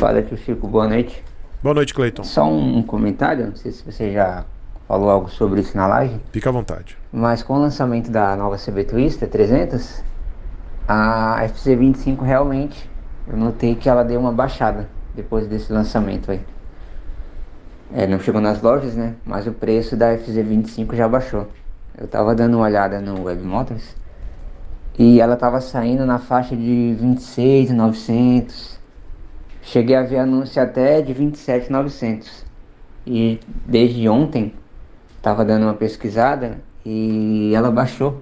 Fala, tio Chico, boa noite. Boa noite, Cleiton. Só um comentário, não sei se você já falou algo sobre isso na live. Fica à vontade. Mas com o lançamento da nova CB Twister 300, a FC25 realmente, eu notei que ela deu uma baixada depois desse lançamento aí. É, não chegou nas lojas, né? Mas o preço da FZ25 já baixou. Eu tava dando uma olhada no Web Motors e ela tava saindo na faixa de 26.900 Cheguei a ver anúncio até de 27,900. E desde ontem estava dando uma pesquisada e ela baixou.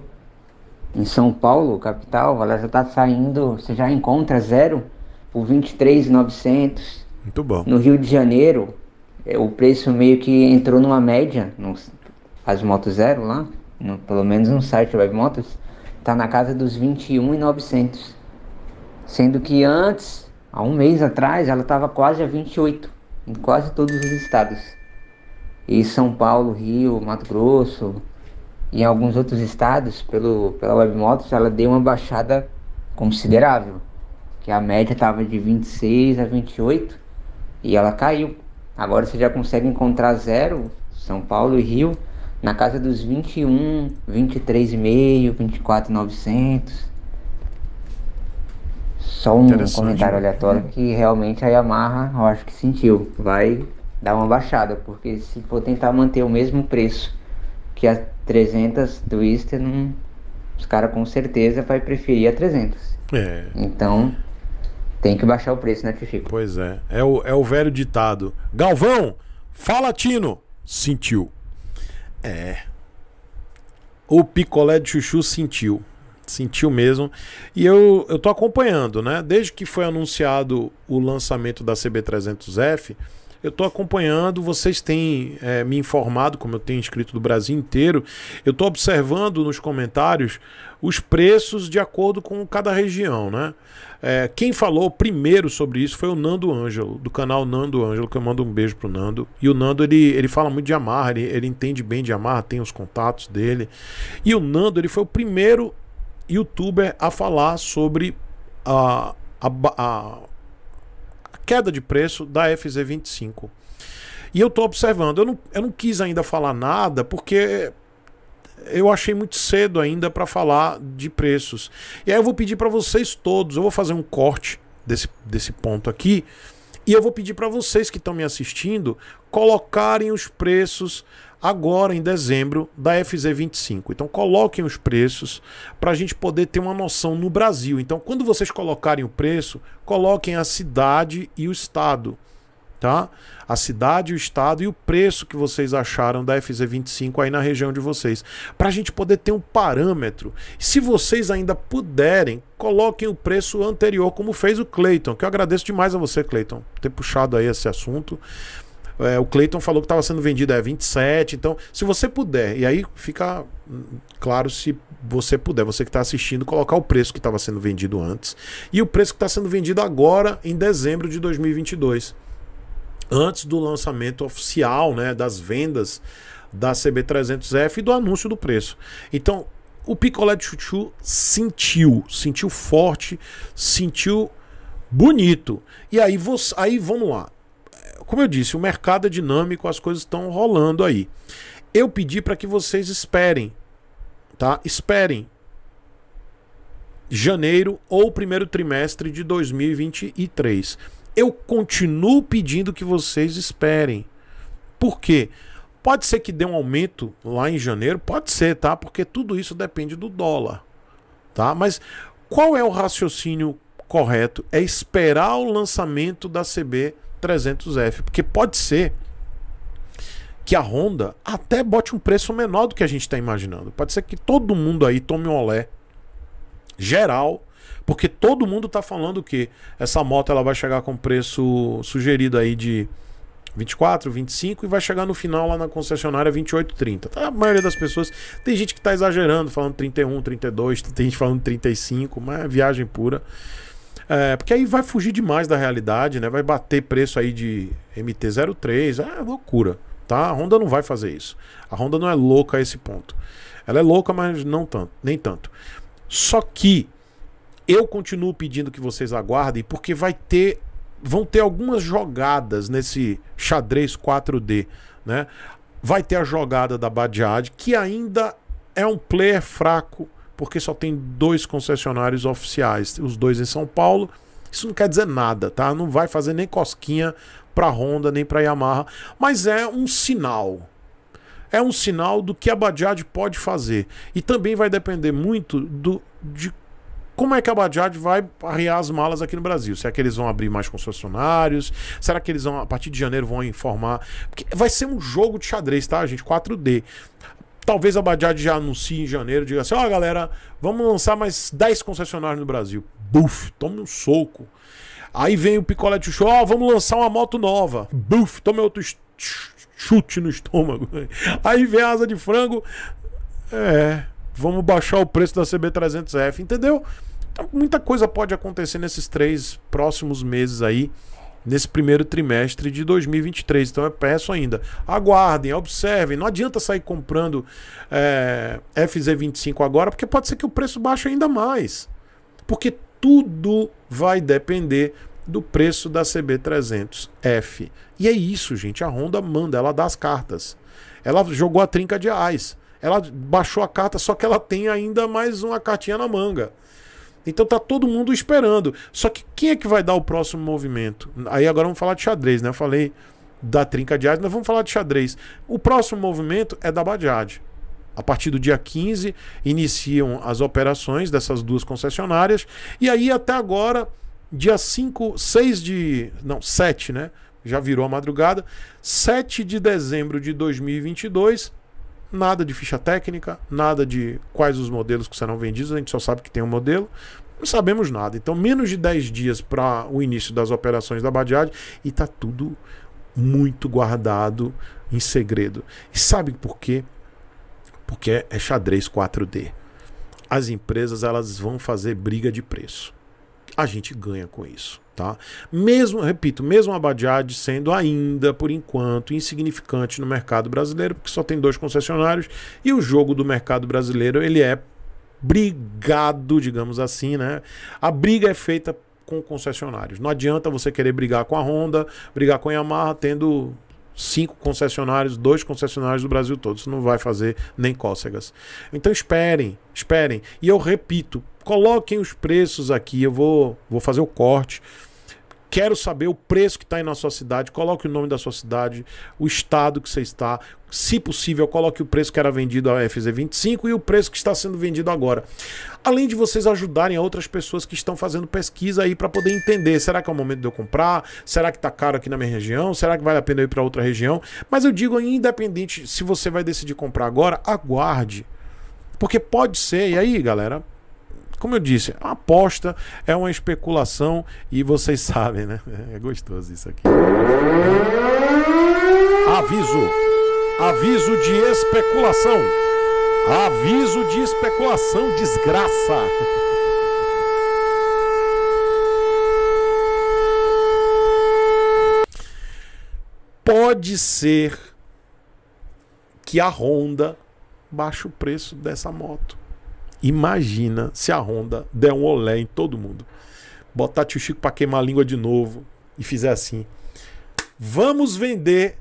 Em São Paulo, capital, ela já está saindo, você já encontra zero por 23,900. Muito bom. No Rio de Janeiro, é, o preço meio que entrou numa média, no, as motos zero lá, no, pelo menos no site Web Motos, tá na casa dos 21,900. Sendo que antes há um mês atrás ela estava quase a 28 em quase todos os estados. E São Paulo, Rio, Mato Grosso e alguns outros estados, pelo, pela Webmotos, ela deu uma baixada considerável. Que a média estava de 26 a 28 e ela caiu. Agora você já consegue encontrar zero, São Paulo e Rio, na casa dos 21, 23,5, 24,900. Só um comentário né? aleatório é. que realmente a Yamaha, eu acho que sentiu, vai dar uma baixada, porque se for tentar manter o mesmo preço que a 300 Twister, não, os caras com certeza vai preferir a 300. É. Então, tem que baixar o preço, né, Tifico? Pois é. É o, é o velho ditado. Galvão, fala, Tino! Sentiu. É. O picolé de chuchu sentiu sentiu mesmo. E eu, eu tô acompanhando, né? Desde que foi anunciado o lançamento da CB300F, eu tô acompanhando, vocês têm é, me informado, como eu tenho escrito do Brasil inteiro, eu tô observando nos comentários os preços de acordo com cada região, né? É, quem falou primeiro sobre isso foi o Nando Ângelo, do canal Nando Ângelo, que eu mando um beijo pro Nando. E o Nando, ele, ele fala muito de Amarra, ele, ele entende bem de Amarra, tem os contatos dele. E o Nando, ele foi o primeiro youtuber a falar sobre a, a, a queda de preço da FZ25. E eu estou observando. Eu não, eu não quis ainda falar nada porque eu achei muito cedo ainda para falar de preços. E aí eu vou pedir para vocês todos, eu vou fazer um corte desse, desse ponto aqui. E eu vou pedir para vocês que estão me assistindo colocarem os preços agora em dezembro da FZ25. Então coloquem os preços para a gente poder ter uma noção no Brasil. Então quando vocês colocarem o preço, coloquem a cidade e o estado, tá? A cidade, o estado e o preço que vocês acharam da FZ25 aí na região de vocês, para a gente poder ter um parâmetro. Se vocês ainda puderem, coloquem o preço anterior como fez o Clayton, que eu agradeço demais a você, Clayton, ter puxado aí esse assunto. É, o Clayton falou que estava sendo vendido é 27. Então, se você puder, e aí fica hum, claro se você puder, você que está assistindo, colocar o preço que estava sendo vendido antes e o preço que está sendo vendido agora em dezembro de 2022, antes do lançamento oficial, né, das vendas da CB300F e do anúncio do preço. Então, o picolé de chuchu sentiu, sentiu forte, sentiu bonito. E aí, você, aí vamos lá como eu disse, o mercado é dinâmico, as coisas estão rolando aí. Eu pedi para que vocês esperem, tá? Esperem janeiro ou primeiro trimestre de 2023. Eu continuo pedindo que vocês esperem. Por quê? Pode ser que dê um aumento lá em janeiro, pode ser, tá? Porque tudo isso depende do dólar, tá? Mas qual é o raciocínio correto? É esperar o lançamento da CB 300F, porque pode ser que a Honda até bote um preço menor do que a gente está imaginando. Pode ser que todo mundo aí tome um olé geral, porque todo mundo está falando que essa moto ela vai chegar com preço sugerido aí de 24, 25 e vai chegar no final lá na concessionária 28, 30. Tá? A maioria das pessoas tem gente que está exagerando, falando 31, 32, tem gente falando 35, mas é viagem pura. É, porque aí vai fugir demais da realidade, né? Vai bater preço aí de MT-03, é loucura, tá? A Honda não vai fazer isso. A Honda não é louca a esse ponto. Ela é louca, mas não tanto, nem tanto. Só que eu continuo pedindo que vocês aguardem, porque vai ter vão ter algumas jogadas nesse xadrez 4D, né? Vai ter a jogada da Badiad, que ainda é um player fraco, porque só tem dois concessionários oficiais, os dois em São Paulo. Isso não quer dizer nada, tá? Não vai fazer nem cosquinha para Honda nem para Yamaha, mas é um sinal. É um sinal do que a Bajaj pode fazer. E também vai depender muito do, de como é que a Bajaj vai arriar as malas aqui no Brasil? Será é que eles vão abrir mais concessionários? Será que eles vão, a partir de janeiro, vão informar? Porque vai ser um jogo de xadrez, tá, gente? 4D. Talvez a Bajaj já anuncie em janeiro, diga assim: ó, oh, galera, vamos lançar mais 10 concessionários no Brasil. Buf, tome um soco. Aí vem o picolé de show, ó, oh, vamos lançar uma moto nova. Buf, tome outro chute no estômago. Aí vem a asa de frango. É, vamos baixar o preço da CB300F, entendeu? Então, muita coisa pode acontecer nesses três próximos meses aí nesse primeiro trimestre de 2023. Então eu peço ainda, aguardem, observem. Não adianta sair comprando é, eh, FZ25 agora, porque pode ser que o preço baixe ainda mais. Porque tudo vai depender do preço da CB300F. E é isso, gente. A Honda manda, ela dá as cartas. Ela jogou a trinca de ais. Ela baixou a carta, só que ela tem ainda mais uma cartinha na manga. Então tá todo mundo esperando. Só que quem é que vai dar o próximo movimento? Aí agora vamos falar de xadrez, né? Eu falei da trinca de arte, mas vamos falar de xadrez. O próximo movimento é da Bajaj. A partir do dia 15 iniciam as operações dessas duas concessionárias e aí até agora dia 5, 6 de, não, 7, né? Já virou a madrugada, 7 de dezembro de 2022, Nada de ficha técnica, nada de quais os modelos que serão vendidos, a gente só sabe que tem um modelo, não sabemos nada. Então, menos de 10 dias para o início das operações da Badiad e está tudo muito guardado em segredo. E sabe por quê? Porque é xadrez 4D. As empresas elas vão fazer briga de preço. A gente ganha com isso. Tá? Mesmo, repito, mesmo a Badiad sendo ainda, por enquanto, insignificante no mercado brasileiro, porque só tem dois concessionários e o jogo do mercado brasileiro ele é brigado, digamos assim, né? A briga é feita com concessionários. Não adianta você querer brigar com a Honda, brigar com a Yamaha, tendo cinco concessionários, dois concessionários do Brasil todo. Isso não vai fazer nem cócegas. Então esperem, esperem. E eu repito, coloquem os preços aqui. Eu vou, vou fazer o corte Quero saber o preço que está aí na sua cidade. Coloque o nome da sua cidade, o estado que você está. Se possível, coloque o preço que era vendido a FZ25 e o preço que está sendo vendido agora. Além de vocês ajudarem a outras pessoas que estão fazendo pesquisa aí para poder entender: será que é o momento de eu comprar? Será que está caro aqui na minha região? Será que vale a pena eu ir para outra região? Mas eu digo, independente se você vai decidir comprar agora, aguarde. Porque pode ser, e aí, galera, como eu disse, é uma aposta, é uma especulação e vocês sabem, né? É gostoso isso aqui. Aviso. Aviso de especulação. Aviso de especulação, desgraça. Pode ser que a Honda baixe o preço dessa moto. Imagina se a Honda der um olé em todo mundo. Botar tio Chico para queimar a língua de novo e fizer assim. Vamos vender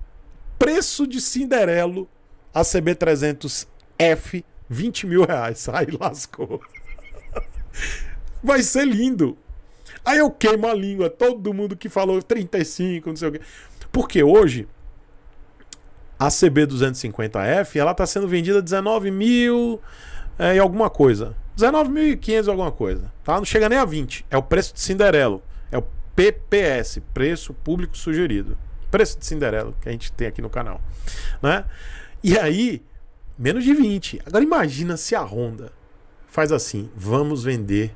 preço de Cinderelo a CB300F 20 mil reais. Aí lascou. Vai ser lindo. Aí eu queimo a língua, todo mundo que falou 35, não sei o quê. Porque hoje a CB250F ela está sendo vendida 19 mil é, e alguma coisa. 19.500 alguma coisa, tá? Não chega nem a 20. É o preço de Cinderelo. É o PPS, preço público sugerido. Preço de Cinderelo que a gente tem aqui no canal, né? E aí, menos de 20. Agora imagina se a Honda faz assim, vamos vender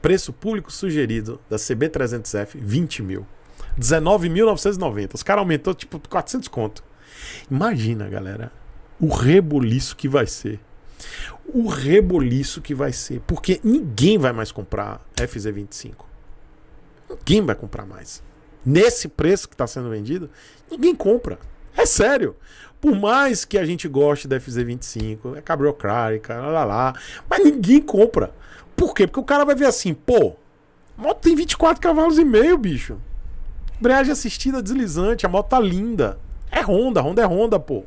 preço público sugerido da CB300F 20 mil. 19.990. Os caras aumentou tipo 400 conto. Imagina, galera, o rebuliço que vai ser o reboliço que vai ser, porque ninguém vai mais comprar FZ25. Ninguém vai comprar mais. Nesse preço que está sendo vendido, ninguém compra. É sério. Por mais que a gente goste da FZ25, é cabriocrática, lá, lá, lá, mas ninguém compra. Por quê? Porque o cara vai ver assim, pô, a moto tem 24 cavalos e meio, bicho. Embreagem assistida deslizante, a moto tá linda. É Honda, Honda é Honda, pô.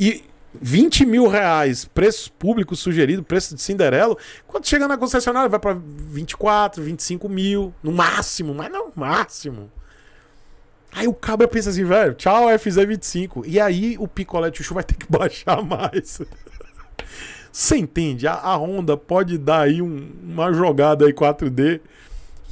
E 20 mil reais, preço público sugerido, preço de Cinderelo. Quando chega na concessionária, vai para 24, 25 mil, no máximo, mas não máximo. Aí o cabra pensa assim, velho, tchau FZ25. E aí o picolé de chuchu vai ter que baixar mais. Você entende? A, a, Honda pode dar aí um, uma jogada aí 4D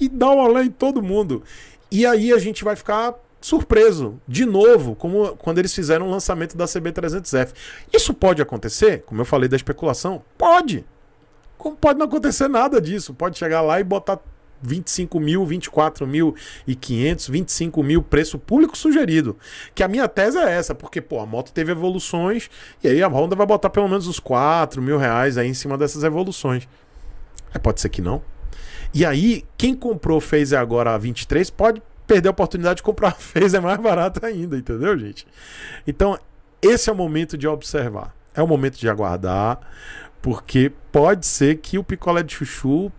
e dar um olé em todo mundo. E aí a gente vai ficar surpreso, de novo, como quando eles fizeram o lançamento da CB300F. Isso pode acontecer? Como eu falei da especulação? Pode. Como pode não acontecer nada disso? Pode chegar lá e botar 25 mil, 24 mil e 500, 25 mil preço público sugerido. Que a minha tese é essa, porque pô, a moto teve evoluções e aí a Honda vai botar pelo menos uns 4 mil reais aí em cima dessas evoluções. É, pode ser que não. E aí, quem comprou fez agora a 23 pode perder a oportunidade de comprar fez é mais barato ainda, entendeu, gente? Então, esse é o momento de observar. É o momento de aguardar, porque pode ser que o picolé de chuchu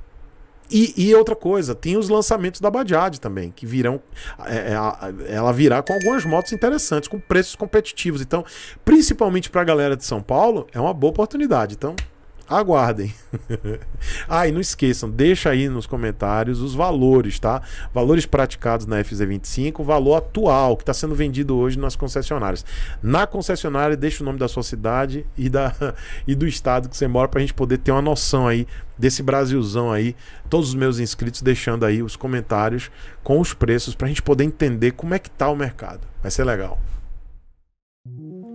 e, e, outra coisa, tem os lançamentos da Bajaj também, que virão. É, é ela virá com algumas motos interessantes, com preços competitivos. Então, principalmente para a galera de São Paulo, é uma boa oportunidade. Então, aguardem. ah, e não esqueçam, deixa aí nos comentários os valores, tá? Valores praticados na FZ25, valor atual que está sendo vendido hoje nas concessionárias. Na concessionária, deixa o nome da sua cidade e, da, e do estado que você mora para a gente poder ter uma noção aí desse Brasilzão aí. Todos os meus inscritos deixando aí os comentários com os preços para a gente poder entender como é que tá o mercado. Vai ser legal.